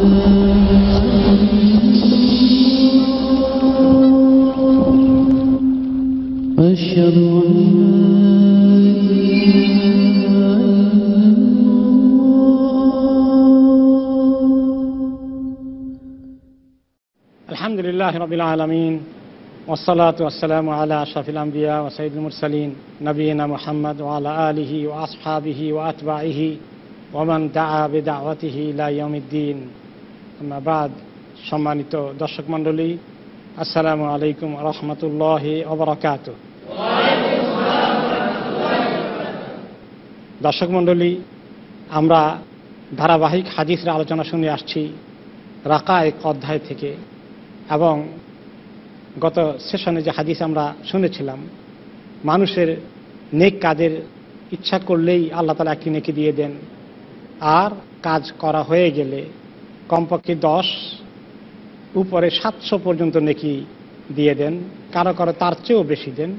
أشهد أن الحمد لله رب العالمين والصلاة والسلام على أشرف الأنبياء وسيد المرسلين نبينا محمد وعلى آله وأصحابه وأتباعه ومن دعا بدعوته إلى يوم الدين বাদ সম্মানিত দর্শক মন্ডলী আসসালামু আলাইকুম রহমতুল্লাহ অবরাকাত দর্শক মন্ডলী আমরা ধারাবাহিক হাদিসের আলোচনা শুনে আসছি রাকা এক অধ্যায় থেকে এবং গত সেশনে যে হাদিস আমরা শুনেছিলাম মানুষের নেক কাজের ইচ্ছা করলেই আল্লাহ তালা একটি নেকি দিয়ে দেন আর কাজ করা হয়ে গেলে কমপক্ষে দশ উপরে সাতশো পর্যন্ত নেকি দিয়ে দেন কারো কারো তার চেয়েও বেশি দেন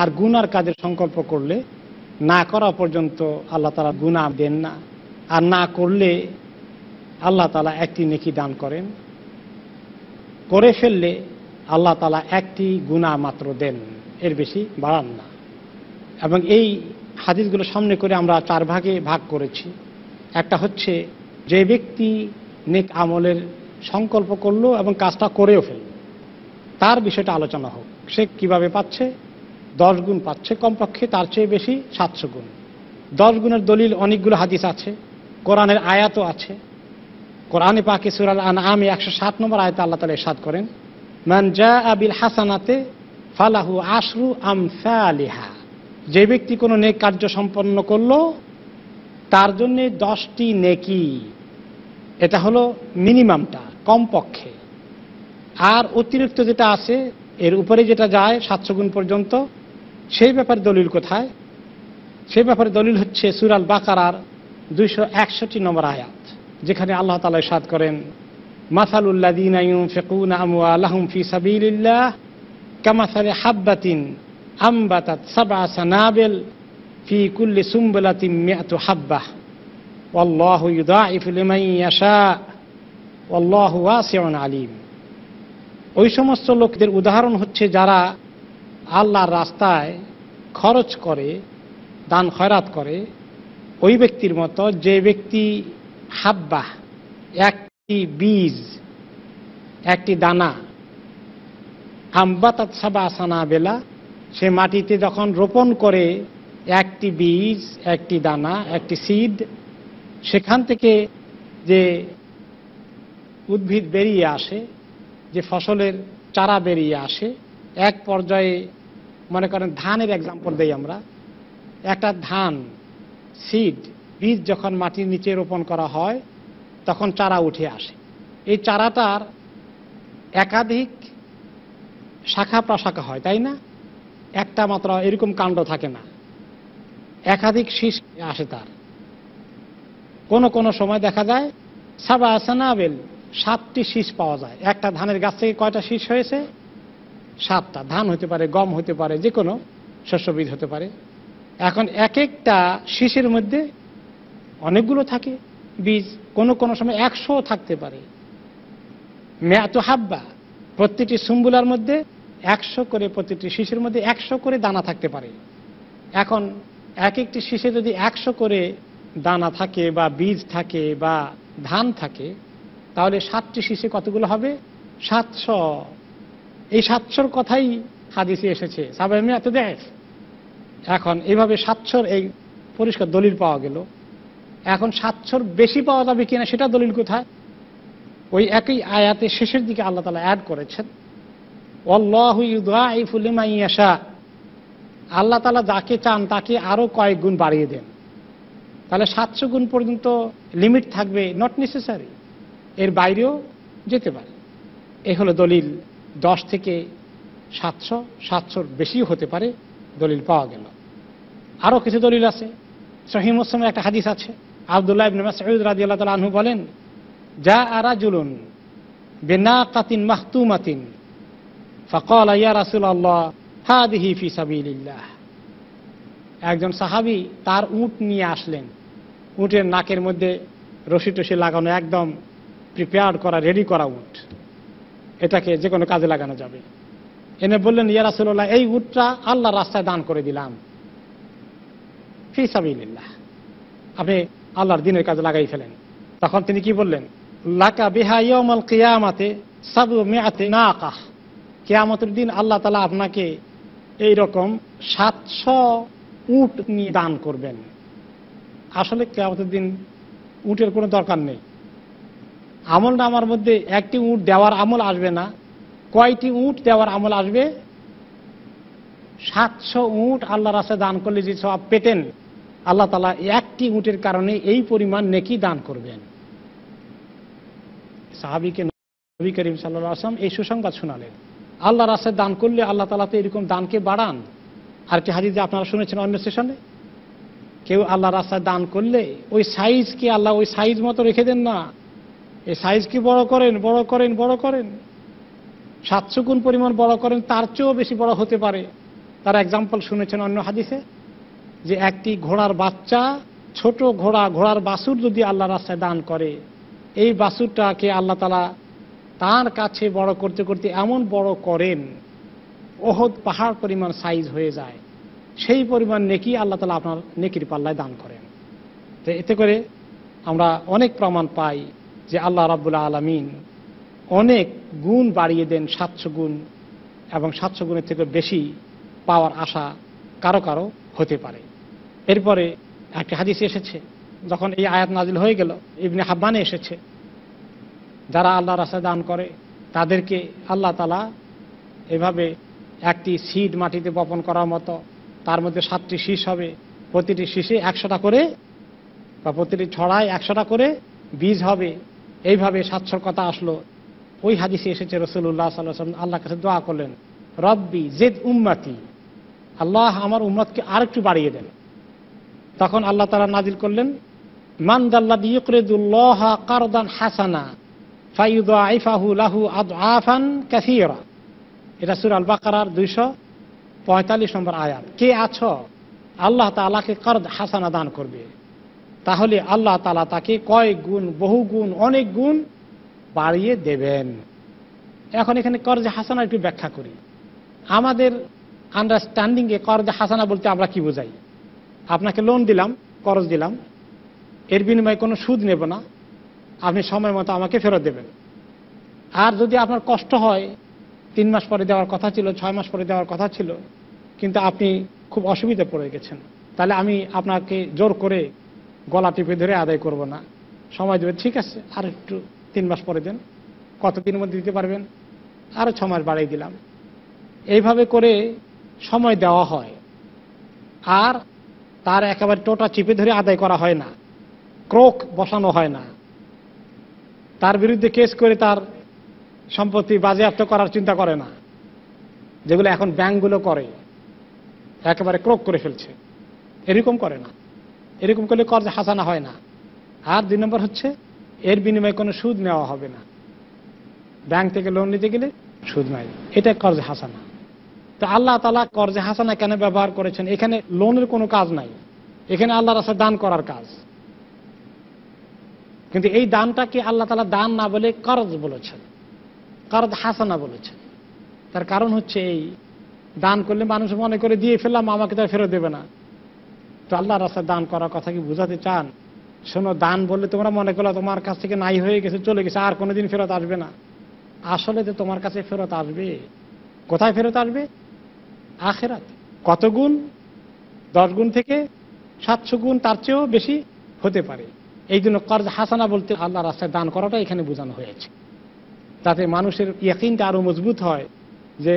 আর গুনার কাজের সংকল্প করলে না করা পর্যন্ত আল্লাহ তালা গুণা দেন না আর না করলে আল্লাহ তালা একটি নেকি দান করেন করে ফেললে আল্লাহ তালা একটি গুণা মাত্র দেন এর বেশি বাড়ান না এবং এই হাদিসগুলো সামনে করে আমরা চার ভাগে ভাগ করেছি একটা হচ্ছে যে ব্যক্তি নেক আমলের সংকল্প করলো এবং কাজটা করেও ফেলল তার বিষয়টা আলোচনা হোক সে কিভাবে পাচ্ছে দশ গুণ পাচ্ছে কমপক্ষে তার চেয়ে বেশি সাতশো গুণ দশ গুণের দলিল অনেকগুলো হাদিস আছে কোরআনের আয়াতও আছে কোরআনে পাকে সুরাল আন আমি একশো সাত নম্বর আয়তে আল্লাহ তালা এসাদ করেন ম্যান জা আবিল হাসানাতে ফালাহু আশরু আম আলিহা যে ব্যক্তি কোনো নেক কার্য সম্পন্ন করল তার জন্যে দশটি নেকি এটা হলো মিনিমামটা কমপক্ষে আর অতিরিক্ত যেটা আছে এর উপরে যেটা যায় সাতশো গুণ পর্যন্ত সেই ব্যাপারে দলিল কোথায় সেই ব্যাপারে দলিল হচ্ছে সুরাল বাকারার দুইশো একষট্টি নম্বর আয়াত যেখানে আল্লাহ তালা সাদ করেন মাসালুল্লা মাসালুল্লাদিন ফেকুন আমুয়ালাহম ফি সাবিল্লাহ কামাসালে হাব্বাতিন আমবাতাত সাবা সানাবেল ফি কুল্লি সুম্বলাতিম মেয়াত হাব্বাহ والله يضاعف لمن يشاء والله واسع عليم ওই সমস্ত লোকদের উদাহরণ হচ্ছে যারা আল্লাহর রাস্তায় খরচ করে দান খয়রাত করে ওই ব্যক্তির মতো যে ব্যক্তি হাব্বা একটি বীজ একটি দানা হাম্বা তৎসাবা আসানা বেলা সে মাটিতে যখন রোপণ করে একটি বীজ একটি দানা একটি সিড সেখান থেকে যে উদ্ভিদ বেরিয়ে আসে যে ফসলের চারা বেরিয়ে আসে এক পর্যায়ে মনে করেন ধানের এক্সাম্পল দেই আমরা একটা ধান সিড বীজ যখন মাটির নিচে রোপণ করা হয় তখন চারা উঠে আসে এই চারাটার একাধিক শাখা প্রশাখা হয় তাই না একটা মাত্র এরকম কাণ্ড থাকে না একাধিক শীষ আসে তার কোনো কোনো সময় দেখা যায় সাবা আসানাবেল সাতটি শীষ পাওয়া যায় একটা ধানের গাছ থেকে কয়টা শীষ হয়েছে সাতটা ধান হতে পারে গম হতে পারে যে কোনো শস্যবীজ হতে পারে এখন এক একটা শীষের মধ্যে অনেকগুলো থাকে বীজ কোনো কোনো সময় একশো থাকতে পারে মেয়াত হাব্বা প্রত্যেকটি সুম্বুলার মধ্যে একশো করে প্রতিটি শীষের মধ্যে একশো করে দানা থাকতে পারে এখন এক একটি শীষে যদি একশো করে দানা থাকে বা বীজ থাকে বা ধান থাকে তাহলে সাতটি শীষে কতগুলো হবে সাতশো এই সাতশোর কথাই হাদিসে এসেছে সাবেম এত দেখ এখন এইভাবে সাতশোর এই পরিষ্কার দলিল পাওয়া গেল এখন সাতশোর বেশি পাওয়া যাবে কিনা সেটা দলিল কোথায় ওই একই আয়াতে শেষের দিকে আল্লাহ তালা অ্যাড করেছেন আল্লাহ তালা যাকে চান তাকে আরো কয়েক গুণ বাড়িয়ে দেন তাহলে সাতশো গুণ পর্যন্ত লিমিট থাকবে নট নেসেসারি এর বাইরেও যেতে পারে এ হলো দলিল দশ থেকে সাতশো সাতশোর বেশিও হতে পারে দলিল পাওয়া গেল আরও কিছু দলিল আছে শহীম মোসলামের একটা হাদিস আছে আবদুল্লাহ ইবনে মাসউদ রাদিয়াল্লাহু তাআলা আনহু বলেন যা জুলুন আরাজুলুন বিনাকাতিন মাহতুমাতিন فقال ইয়া আল্লাহ হাদিহি ফি সাবিলিল্লাহ একজন সাহাবী তার উট নিয়ে আসলেন উটের নাকের মধ্যে রশি টসি লাগানো একদম প্রিপেয়ার করা রেডি করা উট এটাকে যে কোনো কাজে লাগানো যাবে এনে বললেন ইয়া রাসুল্লাহ এই উটটা আল্লাহ রাস্তায় দান করে দিলাম ফি সাবিল্লাহ আপনি আল্লাহর দিনের কাজে লাগাই ফেলেন তখন তিনি কি বললেন লাকা বিহা ইয়মল কেয়ামাতে সাবু মেয়াতে না আকাহ কেয়ামতের দিন আল্লাহ তালা আপনাকে এই রকম সাতশো উট নিয়ে দান করবেন আসলে কেমতের দিন উটের কোনো দরকার নেই আমল নামার মধ্যে একটি উট দেওয়ার আমল আসবে না কয়টি উট দেওয়ার আমল আসবে সাতশো উট আল্লাহ রাস্তায় দান করলে যে সব পেতেন আল্লাহ তালা একটি উটের কারণে এই পরিমাণ নেকি দান করবেন সাহাবিকে নবী করিম সাল্লা আসলাম এই সুসংবাদ শোনালেন আল্লাহ রাস্তায় দান করলে আল্লাহ তালা তো এরকম দানকে বাড়ান আর কি হাদিস আপনারা শুনেছেন অন্য স্টেশনে কেউ আল্লাহ রাস্তায় দান করলে ওই সাইজ কি আল্লাহ ওই সাইজ মতো রেখে দেন না এই সাইজ কি বড় করেন বড় করেন বড় করেন সাতশো গুণ পরিমাণ বড় করেন তার চেয়েও বেশি বড় হতে পারে তার এক্সাম্পল শুনেছেন অন্য হাদিসে যে একটি ঘোড়ার বাচ্চা ছোট ঘোড়া ঘোড়ার বাসুর যদি আল্লাহ রাস্তায় দান করে এই বাসুরটাকে আল্লাহ তালা তার কাছে বড় করতে করতে এমন বড় করেন ওহদ পাহাড় পরিমাণ সাইজ হয়ে যায় সেই পরিমাণ নেকি আল্লাহ তালা আপনার নেকির পাল্লায় দান করেন তো এতে করে আমরা অনেক প্রমাণ পাই যে আল্লাহ রাবুল্লাহ আলমিন অনেক গুণ বাড়িয়ে দেন সাতশো গুণ এবং সাতশো গুণের থেকে বেশি পাওয়ার আশা কারো কারো হতে পারে এরপরে একটি হাদিস এসেছে যখন এই আয়াত নাজিল হয়ে গেল ইবনে হাব্বানে এসেছে যারা আল্লাহ রাস্তায় দান করে তাদেরকে আল্লাহ তালা এভাবে একটি সিড মাটিতে বপন করার মতো তার মধ্যে সাতটি শীষ হবে প্রতিটি শীষে একশোটা করে বা প্রতিটি ছড়ায় একশোটা করে বীজ হবে এইভাবে সাতশোর কথা আসলো ওই হাদিসে এসেছে রসুল্লাহ সাল্লাহ আল্লাহ কাছে দোয়া করলেন রব্বি জেদ উম্মাতি আল্লাহ আমার উম্মতকে আরেকটু বাড়িয়ে দেন তখন আল্লাহ তারা নাজিল করলেন মান্দাল্লাহ কারদান হাসানা আইফাহু লাহু আদ আফান এটা সুর আল বাকার দুইশো পঁয়তাল্লিশ নম্বর আয়াত কে আছো আল্লাহ তালাকে কর্দ হাসানা দান করবে তাহলে আল্লাহ তালা তাকে কয়েক গুণ বহু গুণ অনেক গুণ বাড়িয়ে দেবেন এখন এখানে কর্জে হাসানা একটু ব্যাখ্যা করি আমাদের আন্ডারস্ট্যান্ডিংয়ে কর্জে হাসানা বলতে আমরা কি বোঝাই আপনাকে লোন দিলাম করজ দিলাম এর বিনিময়ে কোনো সুদ নেব না আপনি সময় মতো আমাকে ফেরত দেবেন আর যদি আপনার কষ্ট হয় তিন মাস পরে দেওয়ার কথা ছিল ছয় মাস পরে দেওয়ার কথা ছিল কিন্তু আপনি খুব অসুবিধা পড়ে গেছেন তাহলে আমি আপনাকে জোর করে গলা টিপে ধরে আদায় করব না সময় দেবে ঠিক আছে আর একটু তিন মাস পরে দেন কতদিনের মধ্যে দিতে পারবেন আরও ছ মাস বাড়িয়ে দিলাম এইভাবে করে সময় দেওয়া হয় আর তার একেবারে টোটা চিপে ধরে আদায় করা হয় না ক্রোক বসানো হয় না তার বিরুদ্ধে কেস করে তার সম্পত্তি বাজেয়াপ্ত করার চিন্তা করে না যেগুলো এখন ব্যাংকগুলো করে একেবারে ক্রোক করে ফেলছে এরকম করে না এরকম করলে কর্জ হাসানা হয় না আর দুই নম্বর হচ্ছে এর বিনিময়ে কোনো সুদ নেওয়া হবে না ব্যাংক থেকে লোন নিতে গেলে সুদ নাই এটা কর্জ হাসানা তো আল্লাহ তালা কর্জে হাসানা কেন ব্যবহার করেছেন এখানে লোনের কোনো কাজ নাই এখানে আল্লাহর রাস্তা দান করার কাজ কিন্তু এই দানটাকে আল্লাহ তালা দান না বলে কর্জ বলেছেন কারদ হাসানা বলেছেন তার কারণ হচ্ছে এই দান করলে মানুষ মনে করে দিয়ে ফেললাম আমাকে তো ফেরত দেবে না তো আল্লাহ রাস্তায় দান করার কথা কি বোঝাতে চান শোনো দান বললে তোমরা মনে করলো তোমার কাছ থেকে নাই হয়ে গেছে চলে গেছে আর কোনোদিন ফেরত আসবে না আসলে তো তোমার কাছে ফেরত আসবে কোথায় ফেরত আসবে আখেরাত কত গুণ দশ গুণ থেকে সাতশো গুণ তার চেয়েও বেশি হতে পারে এই জন্য কর্জ হাসানা বলতে আল্লাহ রাস্তায় দান করাটা এখানে বোঝানো হয়েছে তাতে মানুষের ইয়াকিনটা আরও মজবুত হয় যে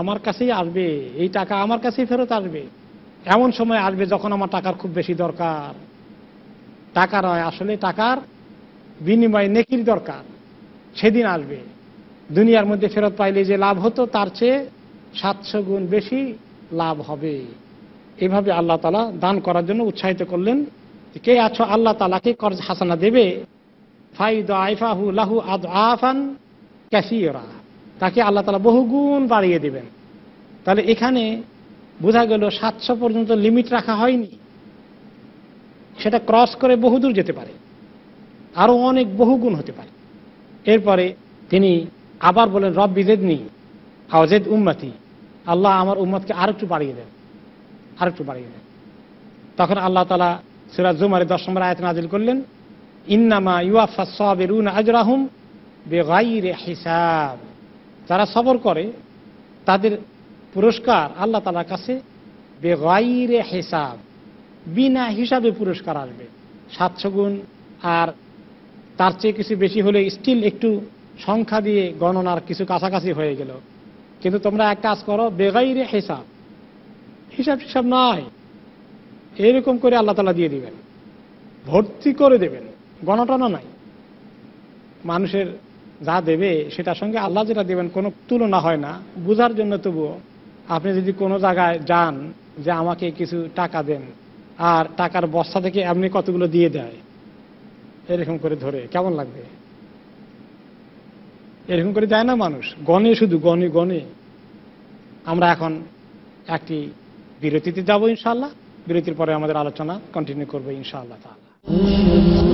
আমার কাছেই আসবে এই টাকা আমার কাছেই ফেরত আসবে এমন সময় আসবে যখন আমার টাকার খুব বেশি দরকার টাকা নয় আসলে টাকার বিনিময়ে নেকির দরকার সেদিন আসবে দুনিয়ার মধ্যে ফেরত পাইলে যে লাভ হতো তার চেয়ে সাতশো গুণ বেশি লাভ হবে এভাবে আল্লাহ তালা দান করার জন্য উৎসাহিত করলেন কে আছো আল্লাহ তালাকে কর্জ হাসানা দেবে ফাইদ আইফাহু লাহু আদ আফান ক্যাসিওরা তাকে আল্লাহ তালা বহুগুণ বাড়িয়ে দেবেন তাহলে এখানে বোঝা গেল সাতশো পর্যন্ত লিমিট রাখা হয়নি সেটা ক্রস করে বহুদূর যেতে পারে আরও অনেক বহুগুণ হতে পারে এরপরে তিনি আবার বলেন রব বিজেদনি আওজেদ উম্মাতি আল্লাহ আমার উম্মাদকে আর একটু বাড়িয়ে দেন আর একটু বাড়িয়ে দেন তখন আল্লাহ তালা সিরাজ জুমারে দশ নম্বর নাজিল করলেন ইন্নামা ইউয়াফা সাবেরুন আজরাহুম বেগাইরে হিসাব যারা সবর করে তাদের পুরস্কার আল্লাহ তালার কাছে বেগাইরে হিসাব বিনা হিসাবে পুরস্কার আসবে সাতশো গুণ আর তার চেয়ে কিছু বেশি হলে স্টিল একটু সংখ্যা দিয়ে গণনার কিছু কাছাকাছি হয়ে গেল কিন্তু তোমরা এক কাজ করো বেগাইরে হিসাব হিসাব হিসাব নয় এরকম করে আল্লাহ তালা দিয়ে দিবেন ভর্তি করে দেবেন গণটনা নাই মানুষের যা দেবে সেটার সঙ্গে আল্লাহ যেটা দেবেন কোনো তুলনা হয় না বুঝার জন্য তবুও আপনি যদি কোনো জায়গায় যান যে আমাকে কিছু টাকা দেন আর টাকার বস্তা থেকে আপনি কতগুলো দিয়ে দেয় এরকম করে ধরে কেমন লাগবে এরকম করে দেয় না মানুষ গণে শুধু গণে গণে আমরা এখন একটি বিরতিতে যাব ইনশাল্লাহ বিরতির পরে আমাদের আলোচনা কন্টিনিউ করবো ইনশাআল্লাহ তাহলে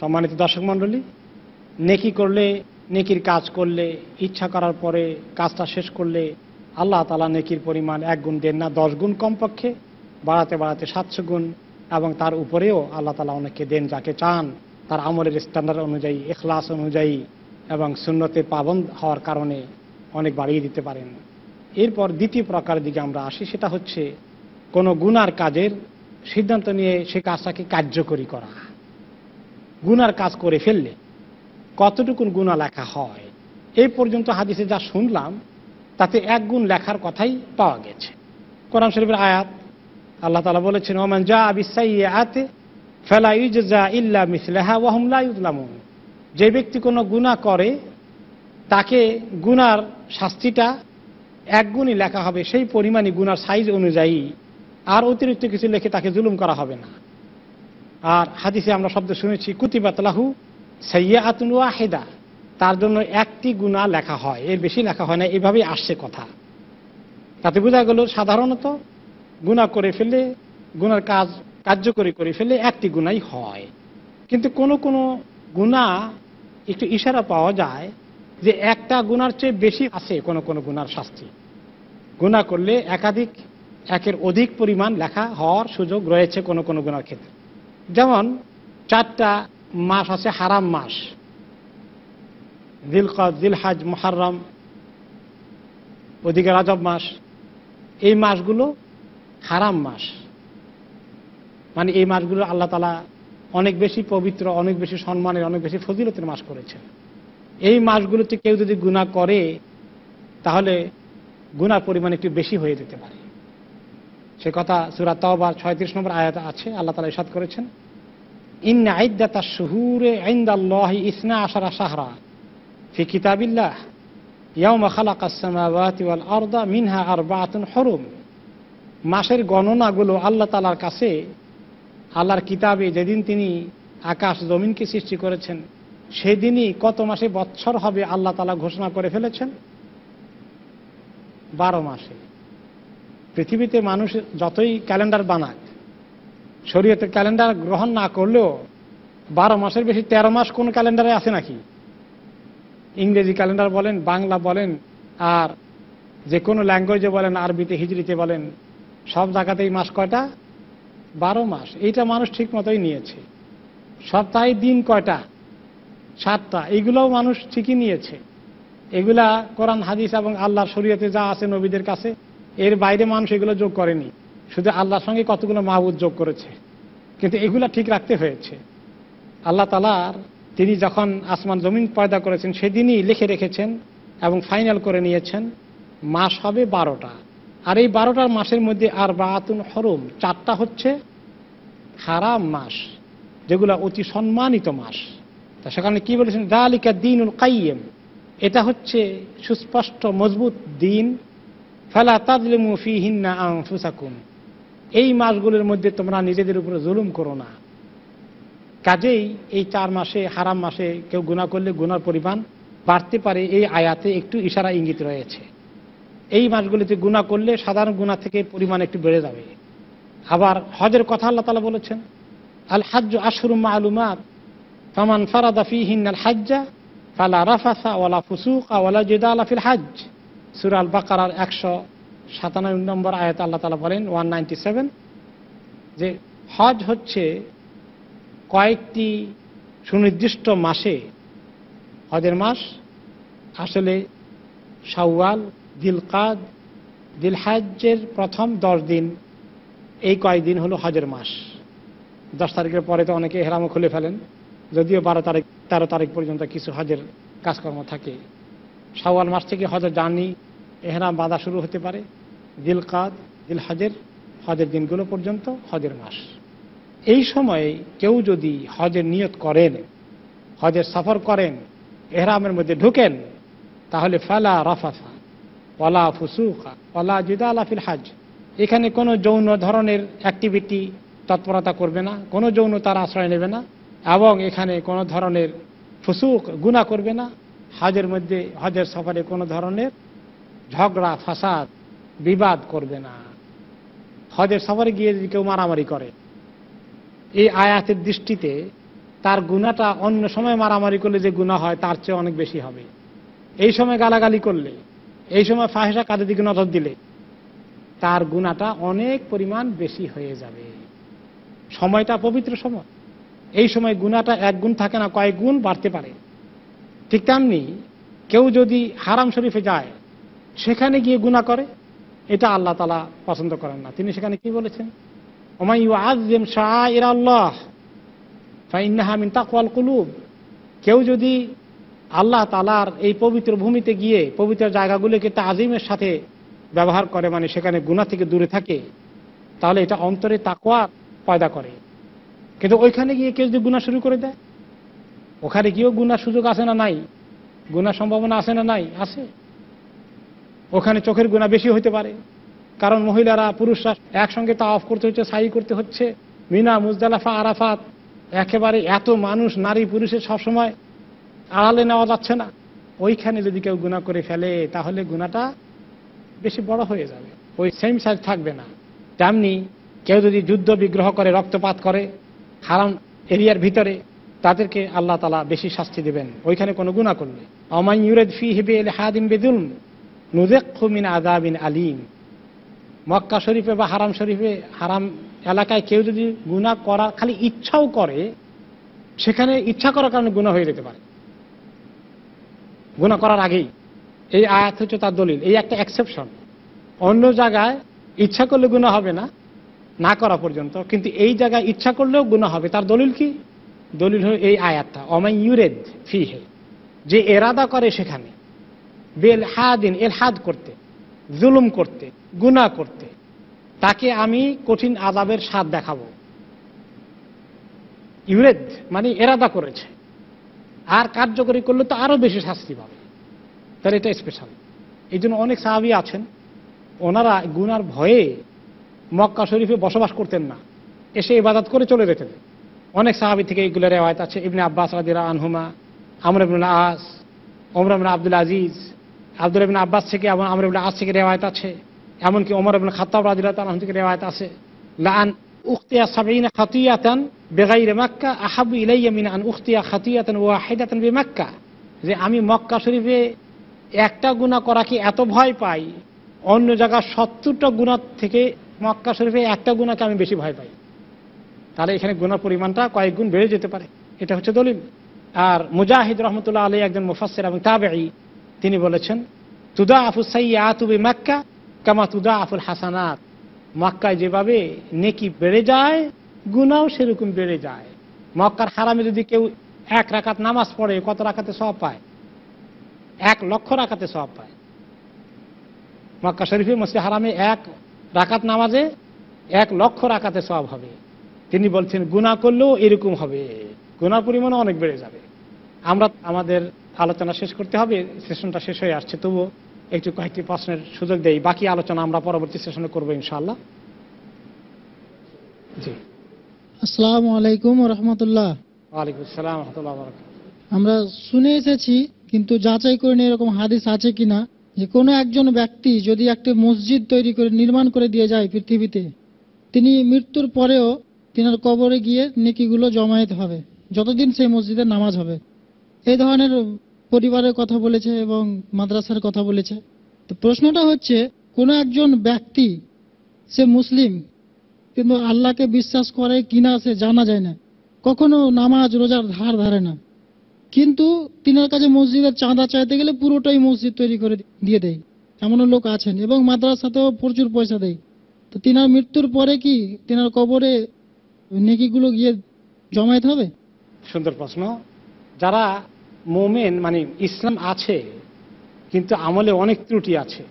সম্মানিত দর্শক মণ্ডলী নেকি করলে নেকির কাজ করলে ইচ্ছা করার পরে কাজটা শেষ করলে আল্লাহ তালা নেকির পরিমাণ এক গুণ দেন না দশ গুণ কমপক্ষে বাড়াতে বাড়াতে সাতশো গুণ এবং তার উপরেও আল্লাহ তালা অনেকে দেন যাকে চান তার আমলের স্ট্যান্ডার্ড অনুযায়ী এখলাস অনুযায়ী এবং শূন্যতে পাবন হওয়ার কারণে অনেক বাড়িয়ে দিতে পারেন এরপর দ্বিতীয় প্রকার দিকে আমরা আসি সেটা হচ্ছে কোনো গুণার কাজের সিদ্ধান্ত নিয়ে সে কাজটাকে কার্যকরী করা গুনার কাজ করে ফেললে কতটুকুন গুণা লেখা হয় এই পর্যন্ত হাদিসে যা শুনলাম তাতে এক গুণ লেখার কথাই পাওয়া গেছে কোরআন শরীফের আয়াত আল্লাহ তালা বলেছেন ওমান যা আবিসাইয়াতে ফেলাইজা ইল্লা মিসলাহা ওহমলাইউদ্লামুন যে ব্যক্তি কোনো গুণা করে তাকে গুনার শাস্তিটা এক গুণই লেখা হবে সেই পরিমাণই গুনার সাইজ অনুযায়ী আর অতিরিক্ত কিছু লেখে তাকে জুলুম করা হবে না আর হাদিসে আমরা শব্দ শুনেছি কুতিবাতলাহু সাইয়া আতুন ওয়াহেদা তার জন্য একটি গুণা লেখা হয় এর বেশি লেখা হয় না এভাবেই আসছে কথা তাতে বোঝা গেল সাধারণত গুণা করে ফেলে গুনার কাজ কার্যকরী করে ফেলে একটি গুণাই হয় কিন্তু কোন কোনো গুণা একটু ইশারা পাওয়া যায় যে একটা গুণার চেয়ে বেশি আছে কোন কোনো গুণার শাস্তি গুণা করলে একাধিক একের অধিক পরিমাণ লেখা হওয়ার সুযোগ রয়েছে কোন কোনো গুণার ক্ষেত্রে যেমন চারটা মাস আছে হারাম মাস দিল দিলহাজ মহারম ওদিকে রাজব মাস এই মাসগুলো হারাম মাস মানে এই মাসগুলো আল্লাহ তালা অনেক বেশি পবিত্র অনেক বেশি সম্মানের অনেক বেশি ফজিলতের মাস করেছেন এই মাসগুলোতে কেউ যদি গুণা করে তাহলে গুণার পরিমাণ একটু বেশি হয়ে যেতে পারে সে কথা সুরা তাওবার ছয়ত্রিশ নম্বর আয়াত আছে আল্লাহ তালা ইসাদ করেছেন ইন আইদা তার শুহুরে আইন্দাল্লাহ ইসনা আশারা সাহরা ফি কিতাবিল্লাহ ইয়াউমা খালাক আসসামাওয়াতি ওয়াল আরদা মিনহা আরবাতুন হরুম মাসের গণনাগুলো আল্লাহ তালার কাছে আল্লাহর কিতাবে যেদিন তিনি আকাশ জমিনকে সৃষ্টি করেছেন সেদিনই কত মাসে বৎসর হবে আল্লাহ তালা ঘোষণা করে ফেলেছেন বারো মাসে পৃথিবীতে মানুষ যতই ক্যালেন্ডার বানাক শরীয়তে ক্যালেন্ডার গ্রহণ না করলেও বারো মাসের বেশি ১৩ মাস কোন ক্যালেন্ডারে আছে নাকি ইংরেজি ক্যালেন্ডার বলেন বাংলা বলেন আর যে কোনো ল্যাঙ্গুয়েজে বলেন আরবিতে হিজড়িতে বলেন সব জায়গাতেই মাস কয়টা বারো মাস এইটা মানুষ ঠিক মতোই নিয়েছে সপ্তাহে দিন কয়টা সাতটা এগুলোও মানুষ ঠিকই নিয়েছে এগুলা কোরআন হাদিস এবং আল্লাহর শরীয়তে যা আছে নবীদের কাছে এর বাইরে মানুষ এগুলো যোগ করেনি শুধু আল্লাহর সঙ্গে কতগুলো মাহবুদ যোগ করেছে কিন্তু এগুলা ঠিক রাখতে হয়েছে আল্লাহ তালার তিনি যখন আসমান জমিন পয়দা করেছেন সেদিনই লিখে রেখেছেন এবং ফাইনাল করে নিয়েছেন মাস হবে বারোটা আর এই বারোটার মাসের মধ্যে আর বাতুন হরম চারটা হচ্ছে হারাম মাস যেগুলো অতি সম্মানিত মাস তা সেখানে কি বলেছেন দালিকা দিন উল কাইম এটা হচ্ছে সুস্পষ্ট মজবুত দিন ফালা তাজলিমু ফিহিন্না আনফুসাকুম এই মাসগুলোর মধ্যে তোমরা নিজেদের উপরে জুলুম করো না কাজেই এই চার মাসে হারাম মাসে কেউ গুণা করলে গুণার পরিমাণ বাড়তে পারে এই আয়াতে একটু ইশারা ইঙ্গিত রয়েছে এই মাসগুলিতে গুণা করলে সাধারণ গুণা থেকে পরিমাণ একটু বেড়ে যাবে আবার হজের কথা আল্লাহ তালা বলেছেন আল হাজ আশরুম্মা আলুমাত ফামান ফারাদা ফিহিন আল হাজ্জা ফালা রাফাসা ওয়ালা ফুসুক ওয়ালা জেদা আলাফিল হাজ সুরাল বাকারার একশো সাতানব্বই নম্বর আয়াত আল্লাহ তালা বলেন ওয়ান নাইনটি সেভেন যে হজ হচ্ছে কয়েকটি সুনির্দিষ্ট মাসে হজের মাস আসলে সাওয়াল দিলকাদ দিলহাজের প্রথম দশ দিন এই কয়েকদিন হলো হজের মাস দশ তারিখের পরে তো অনেকে হেরামও খুলে ফেলেন যদিও বারো তারিখ তেরো তারিখ পর্যন্ত কিছু হজের কাজকর্ম থাকে শাওয়াল মাস থেকে হজের জানি এহরাম বাঁধা শুরু হতে পারে দিল কাদ দিল হজের হজের দিনগুলো পর্যন্ত হজের মাস এই সময়ে কেউ যদি হজের নিয়ত করেন হজের সফর করেন এহরামের মধ্যে ঢুকেন তাহলে ফালা রাফাফা ওলা ফুসুখা ওলা জুদা আলাফিল হাজ এখানে কোনো যৌন ধরনের অ্যাক্টিভিটি তৎপরতা করবে না কোনো যৌন তার আশ্রয় নেবে না এবং এখানে কোনো ধরনের ফুসুক গুণা করবে না হজের মধ্যে হজের সফরে কোনো ধরনের ঝগড়া ফাসাদ বিবাদ করবে না হজের সফরে গিয়ে যদি কেউ মারামারি করে এই আয়াতের দৃষ্টিতে তার গুণাটা অন্য সময় মারামারি করলে যে গুণা হয় তার চেয়ে অনেক বেশি হবে এই সময় গালাগালি করলে এই সময় ফাহেসা কাদের দিকে নজর দিলে তার গুণাটা অনেক পরিমাণ বেশি হয়ে যাবে সময়টা পবিত্র সময় এই সময় গুণাটা এক গুণ থাকে না কয়েক গুণ বাড়তে পারে ঠিক তেমনি কেউ যদি হারাম শরীফে যায় সেখানে গিয়ে গুণা করে এটা আল্লাহ তালা পছন্দ করেন না তিনি সেখানে কি বলেছেন কুলুব কেউ যদি আল্লাহ তালার এই পবিত্র ভূমিতে গিয়ে পবিত্র জায়গাগুলোকে তাজিমের সাথে ব্যবহার করে মানে সেখানে গুণা থেকে দূরে থাকে তাহলে এটা অন্তরে তাকোয়া পয়দা করে কিন্তু ওইখানে গিয়ে কেউ যদি গুণা শুরু করে দেয় ওখানে কিও গুনার সুযোগ আছে না নাই গুনার সম্ভাবনা আছে না নাই আছে ওখানে চোখের গুণা বেশি হতে পারে কারণ মহিলারা পুরুষরা একসঙ্গে তা অফ করতে হচ্ছে সাই করতে হচ্ছে মিনা মুজদালাফা আরাফাত একেবারে এত মানুষ নারী পুরুষের সবসময় আড়ালে নেওয়া যাচ্ছে না ওইখানে যদি কেউ গুণা করে ফেলে তাহলে গুণাটা বেশি বড় হয়ে যাবে ওই সেম সাইজ থাকবে না তেমনি কেউ যদি যুদ্ধ বিগ্রহ করে রক্তপাত করে হারাম এরিয়ার ভিতরে তাদেরকে আল্লাহ তালা বেশি শাস্তি দেবেন ওইখানে কোনো গুণা করলে অমাই ইউরেদ ফি হেবে এল হাদিম বেদুল নুদেক্ষুমিন আদাবিন আলিম মক্কা শরীফে বা হারাম শরীফে হারাম এলাকায় কেউ যদি গুণা করা খালি ইচ্ছাও করে সেখানে ইচ্ছা করার কারণে গুণা হয়ে যেতে পারে গুণা করার আগেই এই আয়াত হচ্ছে তার দলিল এই একটা এক্সেপশন অন্য জায়গায় ইচ্ছা করলে গুণা হবে না না করা পর্যন্ত কিন্তু এই জায়গায় ইচ্ছা করলেও গুণা হবে তার দলিল কি দলিল হল এই আয়াতটা অমাই ইউরেদ ফিহে যে এরাদা করে সেখানে বেল হাদিন এল হাদ করতে জুলুম করতে গুনা করতে তাকে আমি কঠিন আজাবের স্বাদ দেখাব ইউরেদ মানে এরাদা করেছে আর কার্যকরী করলে তো আরো বেশি শাস্তি পাবে তাহলে এটা স্পেশাল এই জন্য অনেক সাহাবি আছেন ওনারা গুনার ভয়ে মক্কা শরীফে বসবাস করতেন না এসে ইবাদত করে চলে যেতেন অনেক সাহাবি থেকে এগুলো রেওয়ায়ত আছে ইবনে আব্বাস রাদিরা আনহুমা আমর ইবনুল আস ওমর ইবনা আব্দুল আজিজ আব্দুল ইবিন আব্বাস থেকে এবং আমর ইবনা আস থেকে রেওয়ায়ত আছে এমনকি ওমর ইবুল খাতাব রাদিরা আনহু থেকে রেওয়ায়ত আছে লান উখতিয়া সাবিনা খাতিয়াতান বেগাইরে মাক্কা আহাবু ইলাইয়া মিন আন উখতিয়া খাতিয়াতান ওয়াহিদাতান বে মাক্কা যে আমি মক্কা শরীফে একটা গুণা কি এত ভয় পাই অন্য জায়গার সত্তরটা গুণার থেকে মক্কা শরীফে একটা গুণাকে আমি বেশি ভয় পাই তাহলে এখানে গুণার পরিমাণটা কয়েক গুণ বেড়ে যেতে পারে এটা হচ্ছে দলিল আর মুজাহিদ রহমতুল্লাহ আলী একজন মুফাসের এবং তাবেই তিনি বলেছেন তুদা সাই সাইয়াতুবি মাক্কা কামা তুদা আফুল হাসানাত মক্কায় যেভাবে নেকি বেড়ে যায় গুণাও সেরকম বেড়ে যায় মক্কার হারামে যদি কেউ এক রাকাত নামাজ পড়ে কত রাখাতে সব পায় এক লক্ষ রাখাতে সব পায় মক্কা শরীফে মসজিদ হারামে এক রাকাত নামাজে এক লক্ষ রাখাতে সব হবে তিনি বলছেন গুণা করলেও এরকম হবে গুণা পরিমাণও অনেক বেড়ে যাবে আমরা আমাদের আলোচনা শেষ করতে হবে সেশনটা শেষ হয়ে আসছে তবুও একটু কয়েকটি প্রশ্নের সুযোগ দেই বাকি আলোচনা আমরা পরবর্তী সেশনে করবো ইনশাল্লাহ জি আসসালামু আলাইকুম রহমতুল্লাহ ওয়ালাইকুম আসসালাম রহমতুল্লাহ আমরা শুনে এসেছি কিন্তু যাচাই করে নিয়ে এরকম হাদিস আছে কিনা যে কোনো একজন ব্যক্তি যদি একটি মসজিদ তৈরি করে নির্মাণ করে দিয়ে যায় পৃথিবীতে তিনি মৃত্যুর পরেও তিনার কবরে গিয়ে নেকিগুলো জমায়েত হবে যতদিন সেই মসজিদে নামাজ হবে এই ধরনের পরিবারের কথা বলেছে এবং মাদ্রাসার কথা বলেছে তো প্রশ্নটা হচ্ছে কোনো একজন ব্যক্তি সে মুসলিম কিন্তু আল্লাহকে বিশ্বাস করে কিনা সে জানা যায় না কখনো নামাজ রোজার ধার ধারে না কিন্তু তিনার কাছে মসজিদের চাঁদা চাইতে গেলে পুরোটাই মসজিদ তৈরি করে দিয়ে দেয় এমনও লোক আছেন এবং মাদ্রাসাতেও প্রচুর পয়সা দেয় তো তিনার মৃত্যুর পরে কি তিনার কবরে নেকিগুলো গিয়ে জমায়েত হবে সুন্দর প্রশ্ন যারা মোমেন মানে ইসলাম আছে কিন্তু আমলে অনেক ত্রুটি আছে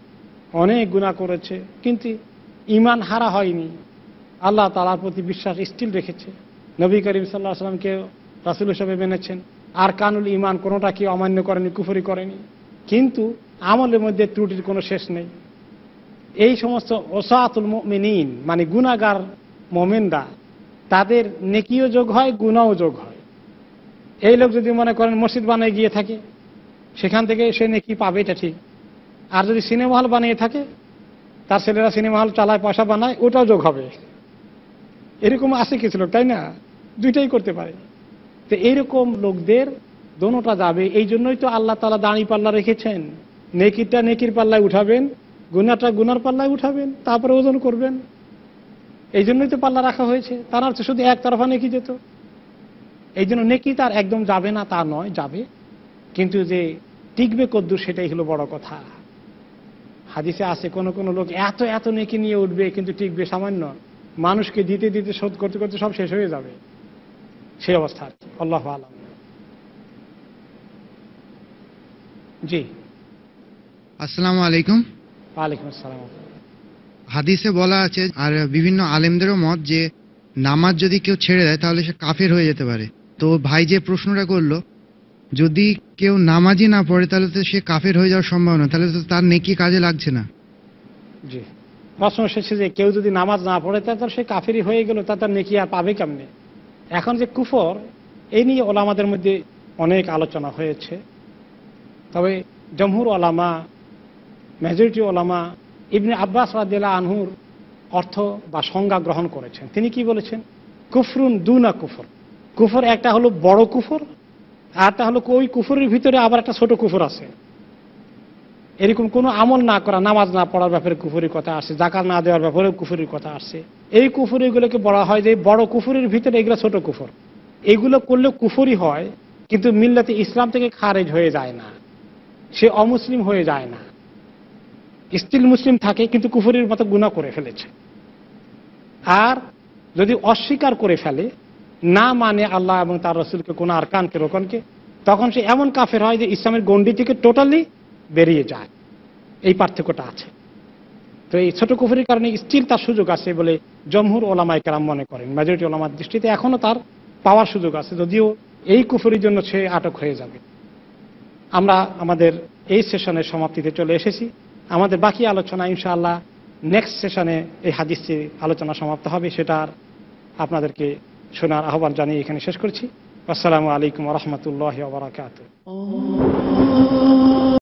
অনেক গুণা করেছে কিন্তু ইমান হারা হয়নি আল্লাহ তালার প্রতি বিশ্বাস স্টিল রেখেছে নবী করিম সাল্লাহ আসলামকে রাসুল হিসাবে মেনেছেন আর কানুল ইমান কোনোটা কেউ অমান্য করেনি কুফরি করেনি কিন্তু আমলের মধ্যে ত্রুটির কোনো শেষ নেই এই সমস্ত ওসাতুল মিনীন মানে গুণাগার মোমেনরা তাদের নেকিও যোগ হয় গুণাও যোগ হয় এই লোক যদি মনে করেন মসজিদ বানিয়ে গিয়ে থাকে সেখান থেকে সে নেকি পাবে এটা ঠিক আর যদি সিনেমা হল বানিয়ে থাকে তার ছেলেরা সিনেমা হল চালায় পয়সা বানায় ওটাও যোগ হবে এরকম আছে কিছু লোক তাই না দুইটাই করতে পারে তো এইরকম লোকদের দোনোটা যাবে এই জন্যই তো আল্লাহ তালা দাঁড়ি পাল্লা রেখেছেন নেকিরটা নেকির পাল্লায় উঠাবেন গুনাটা গুনার পাল্লায় উঠাবেন তারপরে ওজন করবেন এই জন্যই তো পাল্লা রাখা হয়েছে তার অর্থ শুধু একতরফা নেকি যেত এই জন্য নেকি তার একদম যাবে না তা নয় যাবে কিন্তু যে টিকবে কদ্দুর সেটাই হলো বড় কথা হাদিসে আছে কোনো কোনো লোক এত এত নেকি নিয়ে উঠবে কিন্তু টিকবে সামান্য মানুষকে দিতে দিতে শোধ করতে করতে সব শেষ হয়ে যাবে সেই অবস্থা আর কি আল্লাহ আলম জি আসসালামু আলাইকুম ওয়ালাইকুম আসসালাম হাদিসে বলা আছে আর বিভিন্ন আলেমদেরও মত যে নামাজ যদি কেউ ছেড়ে দেয় তাহলে সে কাফের হয়ে যেতে পারে তো ভাই যে প্রশ্নটা করলো যদি কেউ নামাজই না পড়ে তাহলে তো সে কাফের হয়ে যাওয়ার সম্ভাবনা তাহলে তো তার নেকি কাজে লাগছে না জি প্রশ্ন এসেছে যে কেউ যদি নামাজ না পড়ে তাহলে সে কাফেরই হয়ে গেল তা তার নেকি আর পাবে কেমনে এখন যে কুফর এই নিয়ে ওলামাদের মধ্যে অনেক আলোচনা হয়েছে তবে জমহুর ওলামা মেজরিটি ওলামা ইবনে আব্বাস রাদিল্লা আনহুর অর্থ বা সংজ্ঞা গ্রহণ করেছেন তিনি কি বলেছেন কুফরুন দুনা কুফর কুফর একটা হলো বড় কুফর আর একটা হলো ওই কুফরের ভিতরে আবার একটা ছোট কুফর আছে এরকম কোনো আমল না করা নামাজ না পড়ার ব্যাপারে কুফুরির কথা আসে জাকাত না দেওয়ার ব্যাপারেও কুফুরির কথা আসে এই কুফুরিগুলোকে বলা হয় যে বড় কুফুরির ভিতরে এগুলো ছোট কুফর এগুলো করলে কুফুরি হয় কিন্তু মিল্লাতে ইসলাম থেকে খারেজ হয়ে যায় না সে অমুসলিম হয়ে যায় না স্টিল মুসলিম থাকে কিন্তু কুফুরির মতো গুণা করে ফেলেছে আর যদি অস্বীকার করে ফেলে না মানে আল্লাহ এবং তার রসুলকে কোনো কানকে রোকনকে তখন সে এমন কাফের হয় যে ইসলামের গণ্ডি থেকে টোটালি বেরিয়ে যায় এই পার্থক্যটা আছে তো এই ছোট কুফুরির কারণে স্টিল তার সুযোগ আছে বলে জমহুর ওলামায় কেরাম মনে করেন মেজরিটি ওলামার দৃষ্টিতে এখনো তার পাওয়ার সুযোগ আছে যদিও এই কুফুরির জন্য সে আটক হয়ে যাবে আমরা আমাদের এই সেশনের সমাপ্তিতে চলে এসেছি আমাদের বাকি আলোচনা ইনশাআল্লাহ নেক্সট সেশনে এই হাদিসটির আলোচনা সমাপ্ত হবে সেটার আপনাদেরকে শোনার আহ্বান জানিয়ে এখানে শেষ করছি আসসালামু আলাইকুম রহমতুল্লাহ বারাকাত